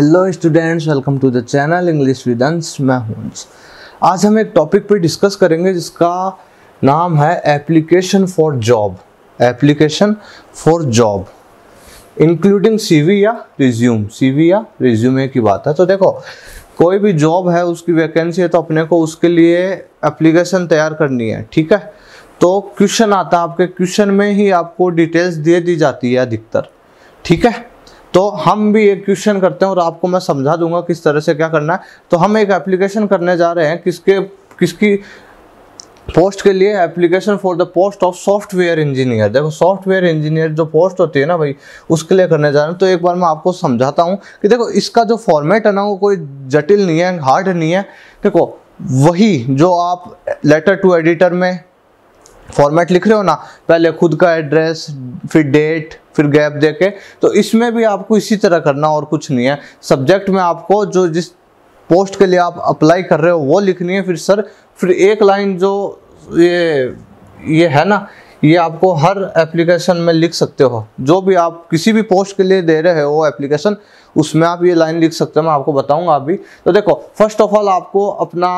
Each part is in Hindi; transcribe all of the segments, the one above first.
Hello students welcome to the channel English with Ansh मैं हूं आज हम एक टॉपिक पे डिस्कस करेंगे जिसका नाम है application for job application for job including CV या रिज्यूम सीवी या रिज्यूमे की बात है तो देखो कोई भी जॉब है उसकी वैकेंसी है तो अपने को उसके लिए एप्लीकेशन तैयार करनी है ठीक है तो क्वेश्चन आता है आपके क्वेश्चन में ही आपको डिटेल्स दे दी जाती है अधिकतर ठीक है तो हम भी एक क्वेश्चन करते हैं और आपको मैं समझा दूंगा किस तरह से क्या करना है तो हम एक एप्लीकेशन करने जा रहे हैं किसके किसकी पोस्ट के लिए application for the post of software engineer देखो सॉफ्टवेयर इंजीनियर जो पोस्ट होती है ना भाई उसके लिए करने जा रहे हैं तो एक बार मैं आपको समझाता हूँ कि देखो इसका जो फॉर्मेट है ना वो कोई जटिल नहीं है हार्ड नहीं है देखो वही जो आप लेटर टू एडिटर में फॉर्मेट लिख रहे हो ना पहले खुद का एड्रेस फिर डेट फिर गैप देके तो इसमें भी आपको इसी तरह करना और कुछ नहीं है सब्जेक्ट में आपको जो जिस पोस्ट के लिए आप अप्लाई कर रहे हो वो लिखनी है फिर सर फिर एक लाइन जो ये ये है ना ये आपको हर एप्लीकेशन में लिख सकते हो जो भी आप किसी भी पोस्ट के लिए दे रहे हो वो एप्लीकेशन उसमें आप ये लाइन लिख सकते हो मैं आपको बताऊंगा अभी तो देखो फर्स्ट ऑफ ऑल आपको अपना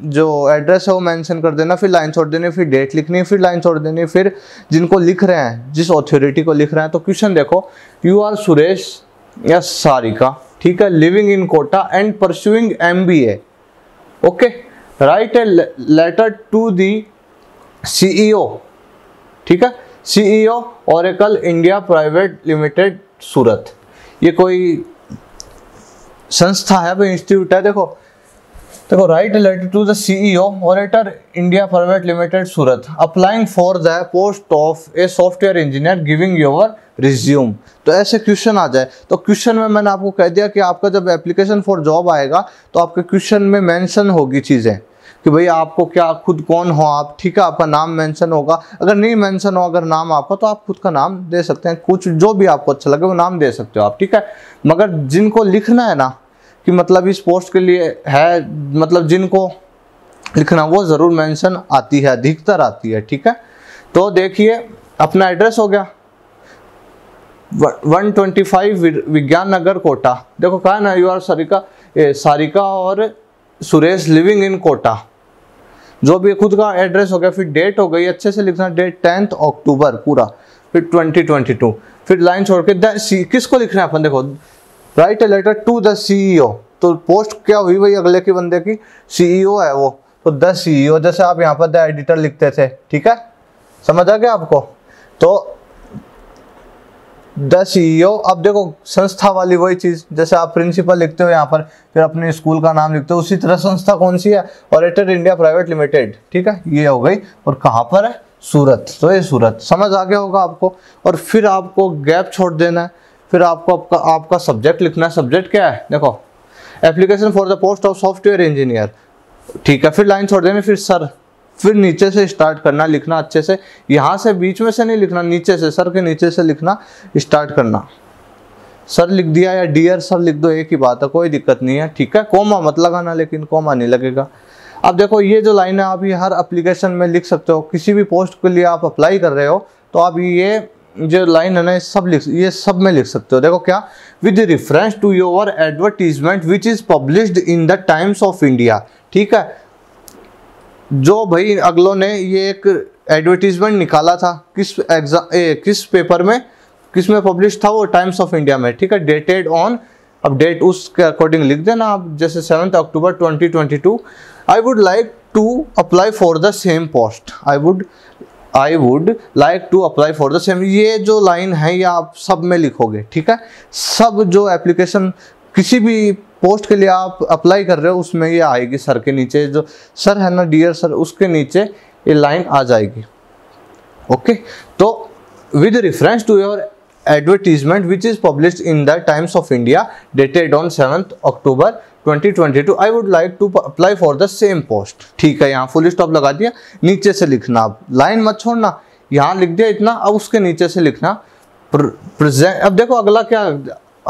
जो एड्रेस है वो मेंशन कर देना फिर लाइन छोड़ देनी फिर डेट लिखनी फिर लाइन छोड़ देनी फिर जिनको लिख रहे हैं जिस ऑथोरिटी को लिख रहे हैं तो क्वेश्चन देखो यू आर सुरेश या सारिका ठीक है living in Kota and pursuing M B A okay right a letter to the CEO ठीक है CEO Oracle India private limited Surat ये कोई संस्था है इंस्टीट्यूट है देखो देखो right related to the CEO Oracle India private limited Surat applying for the post of a software engineer giving your resume तो ऐसे क्वेश्चन आ जाए तो क्वेश्चन में मैंने आपको कह दिया कि आपका जब एप्लीकेशन फॉर जॉब आएगा तो आपके क्वेश्चन में मैंशन होगी चीज़ें कि भाई आपको क्या खुद कौन हो आप ठीक है आपका नाम मेंशन होगा अगर नहीं मेंशन हो अगर नाम आपका तो आप खुद का नाम दे सकते हैं कुछ जो भी आपको अच्छा लगे वो नाम दे सकते हो आप ठीक है मगर जिनको लिखना है ना कि मतलब इस पोस्ट के लिए है मतलब जिनको लिखना वो ज़रूर मेंशन आती है अधिकतर आती है ठीक है तो देखिए अपना एड्रेस हो गया 125 विज्ञान नगर कोटा देखो कहा ना you are Sarika a, Sarika और सुरेश लिविंग इन कोटा जो भी खुद का एड्रेस हो गया फिर डेट हो गई अच्छे से लिखना डेट टेंथ अक्टूबर पूरा फिर 2022 फिर लाइन छोड़ के किसको लिखना है अपन देखो right a letter to the CEO e तो पोस्ट क्या हुई भाई अगले के बंदे की सीईओ e है वो तो द सीईओ e जैसे आप यहाँ पर द एडिटर लिखते थे ठीक है समझ आ गया आपको तो द सीईओ अब देखो संस्था वाली वही चीज जैसे आप प्रिंसिपल लिखते हो यहाँ पर फिर अपने स्कूल का नाम लिखते हो उसी तरह संस्था कौन सी है और एटर इंडिया प्राइवेट लिमिटेड ठीक है ये हो गई और कहाँ पर है सूरत तो ये सूरत समझ आ गया होगा आपको और फिर आपको गैप छोड़ देना है फिर आपको आपका आपका सब्जेक्ट लिखना है सब्जेक्ट क्या है देखो application for the post of software engineer ठीक है फिर लाइन छोड़ देंगे फिर सर फिर नीचे से स्टार्ट करना लिखना अच्छे से यहाँ से बीच में से नहीं लिखना नीचे से सर के नीचे से लिखना स्टार्ट करना सर लिख दिया या डियर सर लिख दो एक ही बात है कोई दिक्कत नहीं है ठीक है कोमा मत लगाना लेकिन कोमा नहीं लगेगा अब देखो ये जो लाइन है आप ये हर एप्लीकेशन में लिख सकते हो किसी भी पोस्ट के लिए आप अप्लाई कर रहे हो तो आप ये जो लाइन है ना सब लिख ये सब में लिख सकते हो देखो क्या with reference to your advertisement which is published in the Times of India ठीक है जो भाई अगलों ने ये एक एडवर्टीजमेंट निकाला था किस एग्जाम किस पेपर में किस में पब्लिश था वो टाइम्स ऑफ इंडिया में ठीक है डेटेड ऑन अब डेट उसके अकॉर्डिंग लिख देना आप जैसे seventh October 2022 I would like to apply for the same post I would I would like to apply for the same ये जो लाइन है ये आप सब में लिखोगे ठीक है सब जो एप्लीकेशन किसी भी पोस्ट के लिए आप अप्लाई कर रहे हो उसमें ये आएगी सर के नीचे जो सर है ना डियर सर उसके नीचे ये लाइन आ जाएगी ओके तो with reference to your advertisement which is publish in the Times of India dated on seventh October 2022 I would like to apply for the same post ठीक है यहाँ फुल स्टॉप लगा दिया नीचे से लिखना अब लाइन मत छोड़ना यहाँ लिख दिया इतना अब उसके नीचे से लिखना प्रेजेंट अब देखो अगला क्या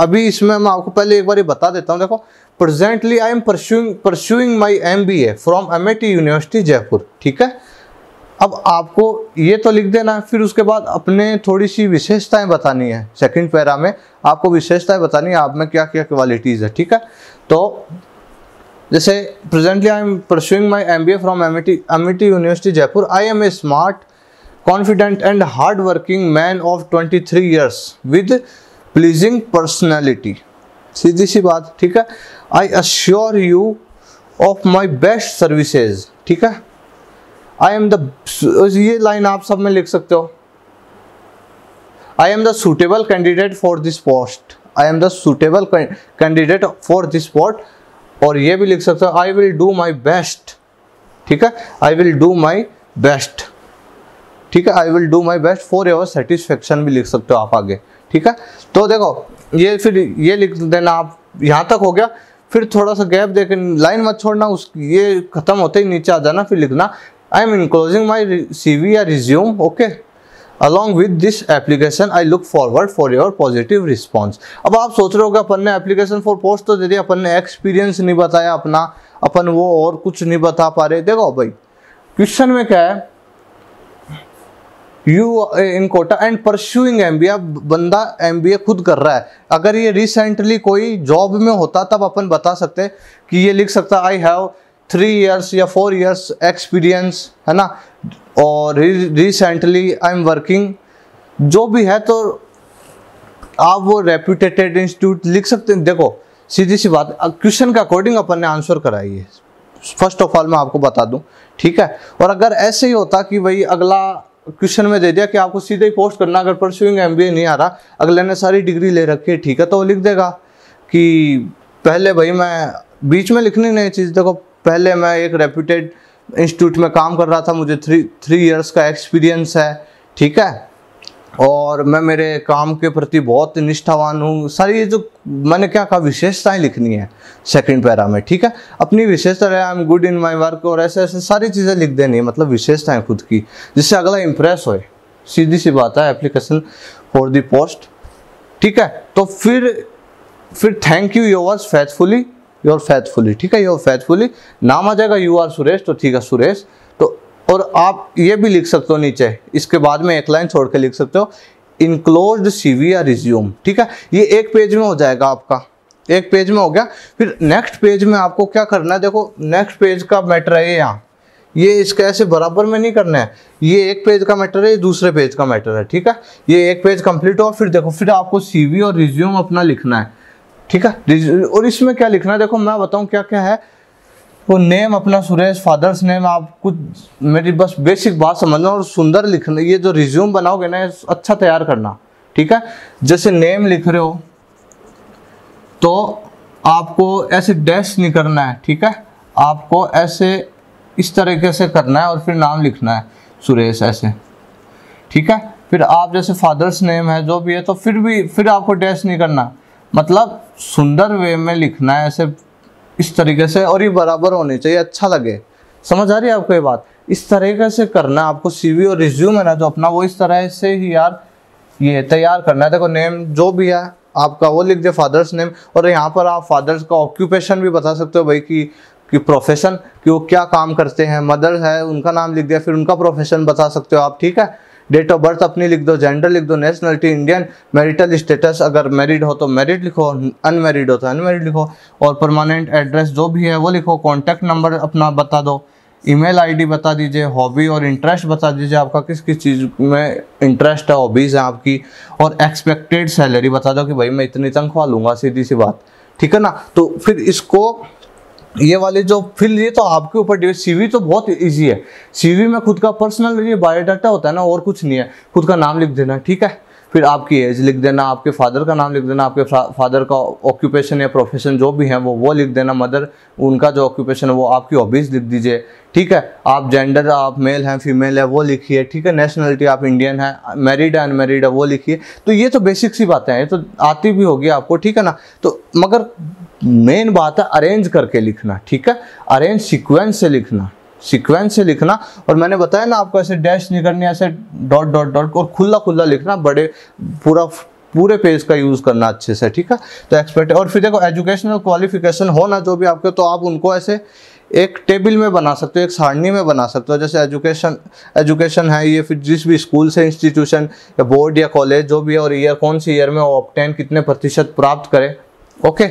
अभी इसमें मैं आपको पहले एक बार ये बता देता हूँ देखो presently I am pursuing pursuing my M B A from M university Jaipur ठीक है अब आपको ये तो लिख देना है फिर उसके बाद अपने थोड़ी सी विशेषताएं बतानी है सेकंड पैरा में आपको विशेषताएं बतानी है आप में क्या क्या क्वालिटीज़ है ठीक है तो जैसे presently I am pursuing my M B A from M T university Jaipur I am a smart confident and hard working man of twenty three years with pleasing personality सीधी सी बात ठीक है I assure you of my best services ठीक है आई एम द ये लाइन आप सब में लिख सकते हो I am the suitable candidate for this post I am the suitable candidate for this post और ये भी लिख सकते हो I will do my best ठीक है I will do my best ठीक है I will do my best for your satisfaction भी लिख सकते हो आप आगे ठीक है तो देखो ये फिर ये लिख देना आप यहाँ तक हो गया फिर थोड़ा सा गैप देकर लाइन मत छोड़ना उस ये खत्म होते ही नीचे आ जाना फिर लिखना I am enclosing my CV or resume okay along with this application I look forward for your positive response अब आप सोच रहे होगे अपन ने application for post तो दे दिया अपन ने experience नहीं बताया अपना अपन वो और कुछ नहीं बता पा रहे देखो भाई क्वेश्चन में क्या है you in Kota and pursuing M बंदा एम खुद कर रहा है अगर ये रिसेंटली कोई जॉब में होता तब अपन बता सकते कि ये लिख सकता आई हैव थ्री इयर्स या फोर इयर्स एक्सपीरियंस है ना और रिसेंटली आई एम वर्किंग जो भी है तो आप वो रेप्यूटेटेड इंस्टीट्यूट लिख सकते हैं देखो सीधी सी बात क्वेश्चन के अकॉर्डिंग अपन ने आंसर कराई है फर्स्ट ऑफ ऑल मैं आपको बता दूं ठीक है और अगर ऐसे ही होता कि भाई अगला क्वेश्चन में दे दिया कि आपको सीधे ही पोस्ट करना अगर परस्यूइंग एम नहीं आ रहा अगले ने सारी डिग्री ले रखी है ठीक है तो वो लिख देगा कि पहले भाई मैं बीच में लिखनी नहीं चीज़ देखो पहले मैं एक रेप्यूटेड इंस्टीट्यूट में काम कर रहा था मुझे थ्री थ्री ईयर्स का एक्सपीरियंस है ठीक है और मैं मेरे काम के प्रति बहुत निष्ठावान हूँ सारी ये जो मैंने क्या कहा विशेषताएं लिखनी है सेकंड पैरा में ठीक है अपनी विशेषता है I am good in my work और ऐसे ऐसे सारी चीज़ें लिख देनी है मतलब विशेषताएं खुद की जिससे अगला इम्प्रेस होए सीधी सी बात है एप्लीकेशन फॉर दी पोस्ट ठीक है तो फिर फिर thank you yours faithfully you are faithfully ठीक है यू आर फैथफुली नाम आ जाएगा यू आर सुरेश तो ठीक है सुरेश तो और आप ये भी लिख सकते हो नीचे इसके बाद में एक लाइन छोड़ के लिख सकते हो इनक्लोज सी वी या रिज्यूम ठीक है ये एक पेज में हो जाएगा आपका एक पेज में हो गया फिर नेक्स्ट पेज में आपको क्या करना है देखो नेक्स्ट पेज का मैटर है यहाँ ये इसके ऐसे बराबर में नहीं करना है ये एक पेज का मैटर है ये दूसरे पेज का मैटर है ठीक है ये एक पेज कंप्लीट हो फिर देखो फिर आपको सीवी और रिज्यूम अपना लिखना है ठीक है और इसमें क्या लिखना है देखो मैं बताऊं क्या क्या है वो नेम अपना सुरेश फादर्स नेम आप कुछ मेरी बस बेसिक बात समझना और सुंदर लिखना ये जो रिज्यूम बनाओगे ना अच्छा तैयार करना ठीक है जैसे नेम लिख रहे हो तो आपको ऐसे डैश नहीं करना है ठीक है आपको ऐसे इस तरीके से करना है और फिर नाम लिखना है सुरेश ऐसे ठीक है फिर आप जैसे फादर्स नेम है जो भी है तो फिर भी फिर आपको डैश नहीं करना मतलब सुंदर वे में लिखना है ऐसे इस तरीके से और ये बराबर होने चाहिए अच्छा लगे समझ आ रही है आपको ये बात इस तरीके से करना आपको सीवी और रिज्यूम है ना जो अपना वो इस तरह से ही यार ये तैयार करना है देखो नेम जो भी है आपका वो लिख दे फादर्स नेम और यहाँ पर आप फादर्स का ऑक्यूपेशन भी बता सकते हो भाई कि कि प्रोफेशन कि वो क्या काम करते हैं मदर है उनका नाम लिख दिया फिर उनका प्रोफेशन बता सकते हो आप ठीक है डेट ऑफ बर्थ अपनी लिख दो जेंडर लिख दो नेशनलिटी इंडियन मैरिटल स्टेटस अगर मैरिड हो तो मैरिड लिखो अनमेरिड हो तो अनमेरिड लिखो और परमानेंट एड्रेस जो भी है वो लिखो कॉन्टैक्ट नंबर अपना बता दो ईमेल आईडी बता दीजिए हॉबी और इंटरेस्ट बता दीजिए आपका किस किस चीज़ में इंटरेस्ट है हॉबीज़ हैं आपकी और एक्सपेक्टेड सैलरी बता दो कि भाई मैं इतनी तनख्वाह लूँगा सीधी सी बात ठीक है ना तो फिर इसको ये वाले जो फिल ये तो आपके ऊपर डिपेंड सीवी तो बहुत इजी है सीवी में खुद का पर्सनल ये बायोडाटा होता है ना और कुछ नहीं है खुद का नाम लिख देना ठीक है फिर आपकी एज लिख देना आपके फादर का नाम लिख देना आपके फादर का ऑक्यूपेशन या प्रोफेशन जो भी है वो वो लिख देना मदर उनका जो ऑक्यूपेशन है वो आपकी हॉबीज़ लिख दीजिए ठीक है आप जेंडर आप मेल हैं फीमेल है वो लिखिए ठीक है नेशनलिटी आप इंडियन है मैरिड है अनमेरिड है वो लिखिए तो ये तो बेसिक सी बातें हैं ये तो आती भी होगी आपको ठीक है ना तो मगर मेन बात है अरेंज करके लिखना ठीक है अरेंज सीक्वेंस से लिखना सीक्वेंस से लिखना और मैंने बताया ना आपको ऐसे डैश नहीं करनी ऐसे डॉट डॉट डॉट और खुला खुला लिखना बड़े पूरा पूरे पेज का यूज़ करना अच्छे से ठीक है तो एक्सपेक्ट और फिर देखो एजुकेशनल क्वालिफिकेशन हो ना जो भी आपके तो आप उनको ऐसे एक टेबल में बना सकते हो एक सारणी में बना सकते हो जैसे एजुकेशन एजुकेशन है ये फिर जिस भी स्कूल से इंस्टीट्यूशन या बोर्ड या कॉलेज जो भी है और ईयर कौन सी ईयर में वो ऑप्टेन कितने प्रतिशत प्राप्त करें ओके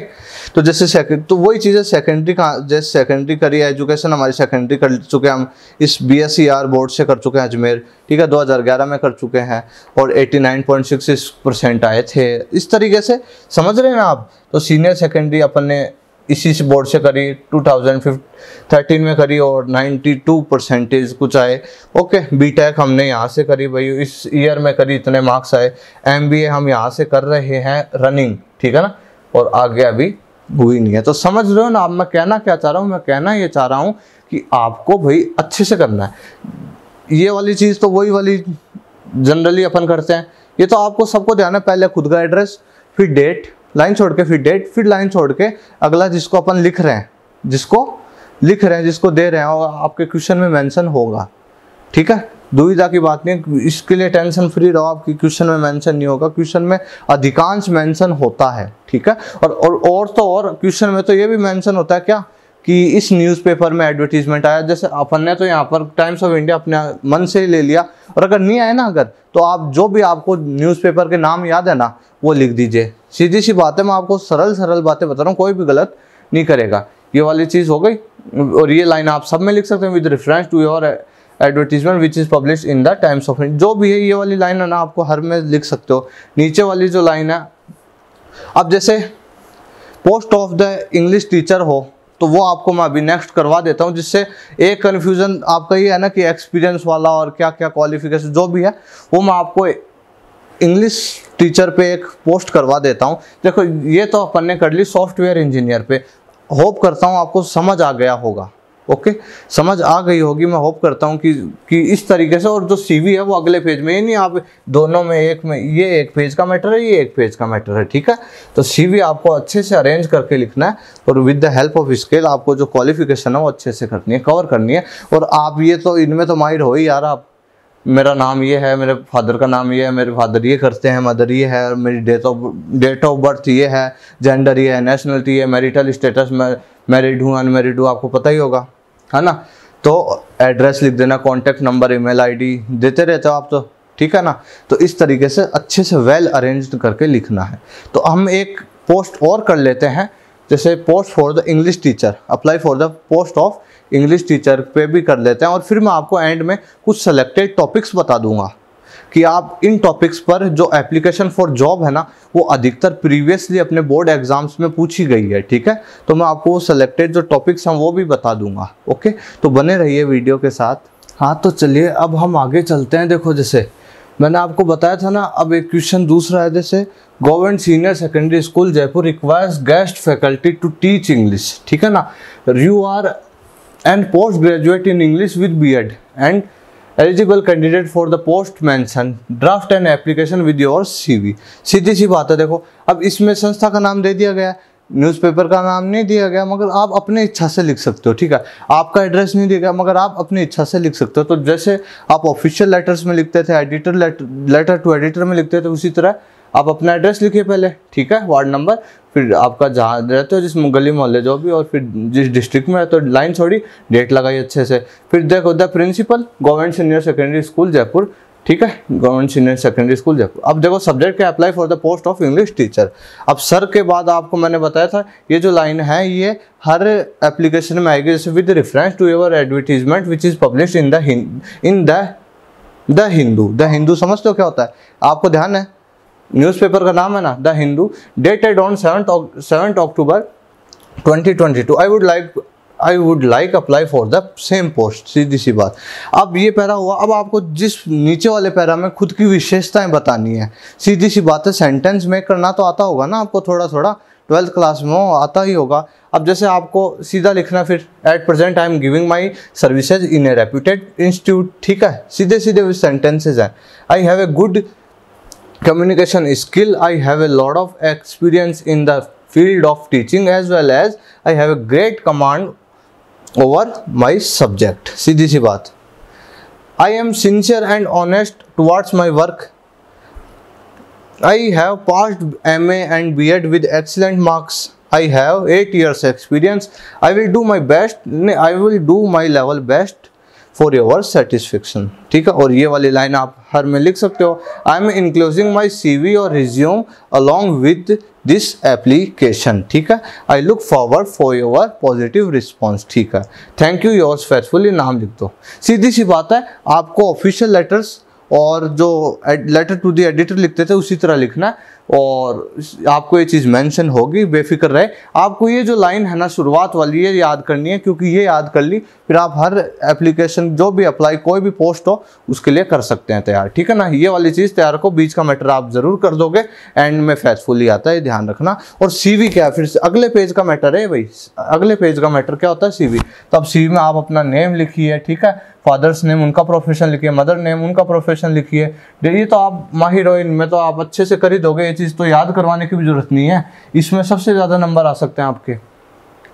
तो जैसे सेकेंड तो वही चीज़ें सेकेंडरी का जैसे सेकेंडरी करी है एजुकेशन हमारी सेकेंडरी कर चुके हैं हम इस बी एस बोर्ड से कर चुके हैं अजमेर ठीक है 2011 में कर चुके हैं और 89.66 परसेंट आए थे इस तरीके से समझ रहे हैं ना आप तो सीनियर सेकेंडरी अपन ने इसी से बोर्ड से करी 2013 में करी और 92 परसेंटेज कुछ आए ओके बीटेक हमने यहाँ से करी भाई इस ईयर में करी इतने मार्क्स आए एमबीए हम यहाँ से कर रहे हैं रनिंग ठीक है ना और आगे अभी हुई नहीं है तो समझ रहे हो ना आप मैं कहना क्या चाह रहा हूँ मैं कहना ये चाह रहा हूँ कि आपको भाई अच्छे से करना है ये वाली चीज़ तो वही वाली जनरली अपन करते हैं ये तो आपको सबको ध्यान है पहले खुद का एड्रेस फिर डेट लाइन छोड़ के फिर डेट फिर लाइन छोड़ के अगला जिसको अपन लिख रहे हैं जिसको लिख रहे हैं जिसको दे रहे हैं और आपके क्वेश्चन में मेंशन होगा ठीक है दुविधा की बात नहीं इसके लिए टेंशन फ्री रहो आपकी क्वेश्चन में मेंशन नहीं होगा क्वेश्चन में अधिकांश मेंशन होता है ठीक है और और, और तो और क्वेश्चन में तो ये भी मेंशन होता है क्या कि इस न्यूज़पेपर में एडवर्टीजमेंट आया जैसे अपन ने तो यहाँ पर टाइम्स ऑफ इंडिया अपने मन से ही ले लिया और अगर नहीं आए ना अगर तो आप जो भी आपको न्यूज़पेपर के नाम याद है ना वो लिख दीजिए सीधी सी बात मैं आपको सरल सरल बातें बता रहा हूँ कोई भी गलत नहीं करेगा ये वाली चीज़ हो गई और ये लाइन आप सब में लिख सकते हैं with reference to your advertisement which is publish in the Times of India जो भी है ये वाली लाइन है ना आपको हर में लिख सकते हो नीचे वाली जो लाइन है अब जैसे post of the English teacher हो तो वो आपको मैं अभी नेक्स्ट करवा देता हूँ जिससे एक कन्फ्यूज़न आपका ये है ना कि एक्सपीरियंस वाला और क्या क्या क्वालिफिकेशन जो भी है वो मैं आपको इंग्लिश टीचर पे एक पोस्ट करवा देता हूँ देखो ये तो अपन ने कर ली सॉफ्टवेयर इंजीनियर पे होप करता हूँ आपको समझ आ गया होगा ओके समझ आ गई होगी मैं होप करता हूँ कि कि इस तरीके से और जो सीवी है वो अगले पेज में ये नहीं आप दोनों में एक में ये एक पेज का मैटर है ये एक पेज का मैटर है ठीक है तो सीवी आपको अच्छे से अरेंज करके लिखना है और with the help of scale आपको जो क्वालिफिकेशन है वो अच्छे से करनी है कवर करनी है और आप ये तो इनमें तो माहिर हो ही यार आप मेरा नाम ये है मेरे फादर का नाम ये है मेरे फादर ये करते हैं मदर ये है मेरी date of date of birth ये है जेंडर ये है नेशनलिटी ये है मैरिटल स्टेटस मैं मैरिड हूँ अनमेरिड हूँ आपको पता ही होगा है ना तो एड्रेस लिख देना कॉन्टैक्ट नंबर ईमेल मेल देते रहते हो आप तो ठीक है ना तो इस तरीके से अच्छे से वेल अरेंज करके लिखना है तो हम एक पोस्ट और कर लेते हैं जैसे post for the English teacher apply for the post of English teacher पे भी कर लेते हैं और फिर मैं आपको एंड में कुछ सेलेक्टेड टॉपिक्स बता दूंगा कि आप इन टॉपिक्स पर जो एप्लीकेशन फॉर जॉब है ना वो अधिकतर प्रीवियसली अपने बोर्ड एग्जाम्स में पूछी गई है ठीक है तो मैं आपको सेलेक्टेड जो टॉपिक्स हैं वो भी बता दूंगा ओके तो बने रहिए वीडियो के साथ हाँ तो चलिए अब हम आगे चलते हैं देखो जैसे मैंने आपको बताया था ना अब एक क्वेश्चन दूसरा है जैसे government senior secondary school Jaipur requires guest faculty to teach English ठीक है ना you are and post graduate in English with B Ed and eligible candidate for the post mentioned draft an application with your cv सीधी सी बात है देखो अब इसमें संस्था का नाम दे दिया गया न्यूज़पेपर का नाम नहीं दिया गया मगर आप अपने इच्छा से लिख सकते हो ठीक है आपका एड्रेस नहीं दिया गया मगर आप अपनी इच्छा से लिख सकते हो तो जैसे आप ऑफिशियल लेटर्स में लिखते थे एडिटर लेटर टू एडिटर में लिखते थे उसी तरह आप अपना एड्रेस लिखिए पहले ठीक है वार्ड नंबर फिर आपका जहाँ रहते हो जिस गली मोहल्ले जो भी और फिर जिस डिस्ट्रिक्ट में रहते हो लाइन छोड़ी डेट लगाई अच्छे से फिर देखो the principal government senior secondary school Jaipur ठीक है government senior secondary school Jaipur अब देखो सब्जेक्ट के apply for the post of English teacher अब सर के बाद आपको मैंने बताया था ये जो लाइन है ये हर एप्लीकेशन में आएगी जैसे with reference to your advertisement which is publish in the in the the Hindu the Hindu समझते हो क्या होता है आपको ध्यान है न्यूज़पेपर का नाम है ना the Hindu dated on seven seven October 2022 I would like I would like apply for the same post सीधी सी बात अब ये पैरा हुआ अब आपको जिस नीचे वाले पैरा में खुद की विशेषताएं बतानी है सीधी सी बात है सेंटेंस में करना तो आता होगा ना आपको थोड़ा थोड़ा ट्वेल्थ क्लास में आता ही होगा अब जैसे आपको सीधा लिखना फिर at present I am giving my services in a reputed institute ठीक है सीधे सीधे सेंटेंसेज हैं I have a good communication skill i have a lot of experience in the field of teaching as well as i have a great command over my subject Sidi si baat. I am sincere and honest towards my work. I have passed MA and BEd with excellent marks. I have 8 years experience. I will do my best. I will do my level best for your satisfaction ठीक है और ये वाली लाइन आप हर में लिख सकते हो I am enclosing my C V और resume along with this application ठीक है I look forward for your positive response ठीक है थैंक यू योर फेसफुली नाम लिख दो सीधी सी बात है आपको ऑफिशियल लेटर्स और जो लेटर टू द एडिटर लिखते थे उसी तरह लिखना है और आपको ये चीज़ मेंशन होगी बेफिक्र रहे आपको ये जो लाइन है ना शुरुआत वाली ये याद करनी है क्योंकि ये याद कर ली फिर आप हर एप्लीकेशन जो भी अप्लाई कोई भी पोस्ट हो उसके लिए कर सकते हैं तैयार ठीक है ना ये वाली चीज़ तैयार को बीच का मैटर आप ज़रूर कर दोगे एंड में फैसफुली आता है ध्यान रखना और सी क्या है फिर अगले पेज का मैटर है भाई अगले पेज का मैटर क्या होता है सी तो अब सी में आप अपना नेम लिखिए ठीक है फादर्स नेम उनका प्रोफेशन लिखिए मदर नेम उनका प्रोफेशन लिखिए ये तो आप माहिर हो इनमें तो आप अच्छे से कर ही दोगे ये चीज़ तो याद करवाने की भी ज़रूरत नहीं है इसमें सबसे ज़्यादा नंबर आ सकते हैं आपके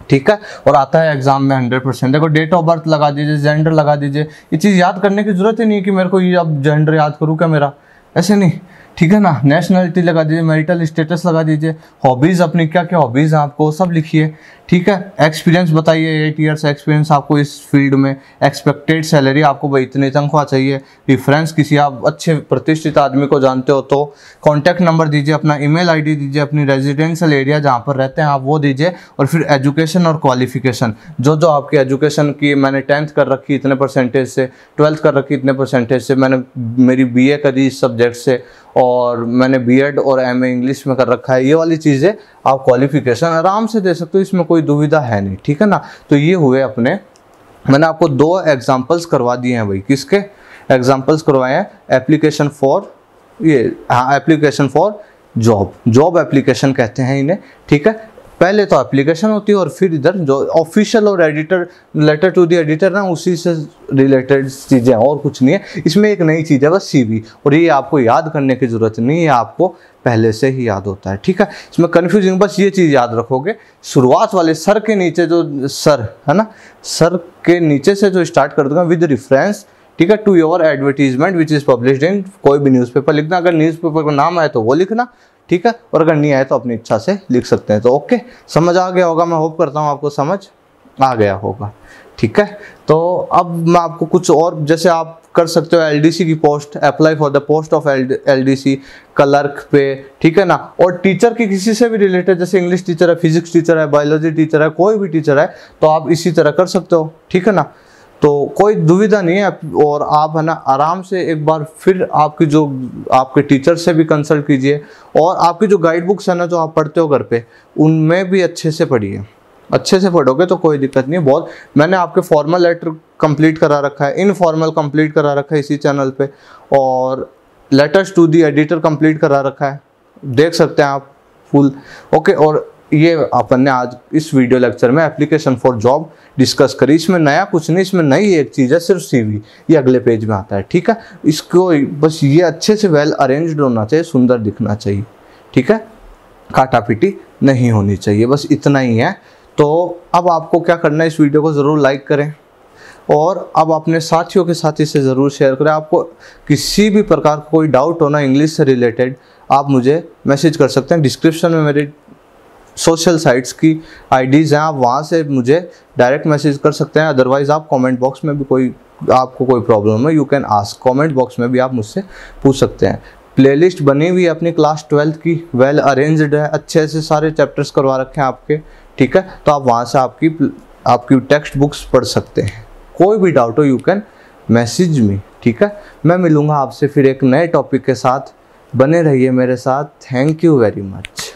ठीक है और आता है एग्जाम में हंड्रेड परसेंट देखो डेट ऑफ बर्थ लगा दीजिए जेंडर लगा दीजिए ये चीज़ याद करने की ज़रूरत ही नहीं है कि मेरे को ये अब जेंडर याद करूँ क्या मेरा ऐसे नहीं ठीक है ना नेशनलिटी लगा दीजिए मैरिटल स्टेटस लगा दीजिए हॉबीज़ अपनी क्या क्या हॉबीज़ हैं आपको सब लिखिए ठीक है एक्सपीरियंस बताइए एट ईयर्स एक्सपीरियंस आपको इस फील्ड में एक्सपेक्टेड सैलरी आपको भाई इतनी तनख्वाह चाहिए रिफरेंस किसी आप अच्छे प्रतिष्ठित आदमी को जानते हो तो कॉन्टैक्ट नंबर दीजिए अपना ईमेल आईडी दीजिए अपनी रेजिडेंशियल एरिया जहाँ पर रहते हैं आप वो दीजिए और फिर एजुकेशन और क्वालिफिकेशन जो जो आपकी एजुकेशन की मैंने टेंथ कर रखी इतने परसेंटेज से ट्वेल्थ कर रखी इतने परसेंटेज से मैंने मेरी बी करी इस सब्जेक्ट से और मैंने बी और एम इंग्लिश में कर रखा है ये वाली चीज़ें आप क्वालिफिकेशन आराम से दे सकते हो इसमें कोई कोई दुविधा है नहीं ठीक है ना तो ये हुए अपने मैंने आपको दो एग्जाम्पल्स करवा दिए हैं भाई किसके एग्जाम्पल्स करवाए हैं एप्लीकेशन फॉर ये हाँ application for job job application कहते हैं इन्हें ठीक है पहले तो एप्लीकेशन होती है और फिर इधर जो ऑफिशियल और editor letter to the editor ना उसी से रिलेटेड चीज़ें और कुछ नहीं है इसमें एक नई चीज़ है बस सीवी और ये आपको याद करने की ज़रूरत नहीं है आपको पहले से ही याद होता है ठीक है इसमें कन्फ्यूजिंग बस ये चीज़ याद रखोगे शुरुआत वाले सर के नीचे जो सर है ना सर के नीचे से जो स्टार्ट कर दूंगा विद रिफरेंस ठीक है to your advertisement which is publish in कोई भी न्यूज़पेपर लिखना अगर न्यूज़पेपर का नाम आए तो वो लिखना ठीक है और अगर नहीं आए तो अपनी इच्छा से लिख सकते हैं तो ओके समझ आ गया होगा मैं होप करता हूँ आपको समझ आ गया होगा ठीक है तो अब मैं आपको कुछ और जैसे आप कर सकते हो एलडीसी की post apply for the post of LDC clerk पे ठीक है ना और टीचर की किसी से भी रिलेटेड जैसे इंग्लिश टीचर है फिजिक्स टीचर है बायोलॉजी टीचर है कोई भी टीचर है तो आप इसी तरह कर सकते हो ठीक है ना तो कोई दुविधा नहीं है और आप है ना आराम से एक बार फिर आपकी जो आपके टीचर से भी कंसल्ट कीजिए और आपकी जो गाइड बुक्स है ना जो आप पढ़ते हो घर पे उनमें भी अच्छे से पढ़िए अच्छे से पढ़ोगे तो कोई दिक्कत नहीं बहुत मैंने आपके फॉर्मल लेटर कंप्लीट करा रखा है इनफॉर्मल कंप्लीट करा रखा है इसी चैनल पे और letters to the editor complete करा रखा है देख सकते हैं आप फुल ओके और ये अपन ने आज इस वीडियो लेक्चर में एप्लीकेशन फॉर जॉब डिस्कस करी इसमें नया कुछ नहीं इसमें नई एक चीज़ है सिर्फ सीवी ये अगले पेज में आता है ठीक है इसको बस ये अच्छे से वेल अरेंज्ड होना चाहिए सुंदर दिखना चाहिए ठीक है काटा पिटी नहीं होनी चाहिए बस इतना ही है तो अब आपको क्या करना है इस वीडियो को ज़रूर लाइक करें और अब अपने साथियों के साथ इसे ज़रूर शेयर करें आपको किसी भी प्रकार का कोई डाउट होना इंग्लिश से रिलेटेड आप मुझे मैसेज कर सकते हैं डिस्क्रिप्शन में मेरे सोशल साइट्स की आईडीज़ हैं आप वहाँ से मुझे डायरेक्ट मैसेज कर सकते हैं अदरवाइज़ आप कमेंट बॉक्स में भी कोई आपको कोई प्रॉब्लम है you can ask comment box में भी आप मुझसे पूछ सकते हैं प्लेलिस्ट बनी हुई है अपनी क्लास ट्वेल्थ की वेल well अरेंज्ड है अच्छे से सारे चैप्टर्स करवा रखे हैं आपके ठीक है तो आप वहाँ से आपकी आपकी टेक्स्ट बुक्स पढ़ सकते हैं कोई भी डाउट हो यू कैन मैसेज मी ठीक है मैं मिलूँगा आपसे फिर एक नए टॉपिक के साथ बने रहिए मेरे साथ थैंक यू वेरी मच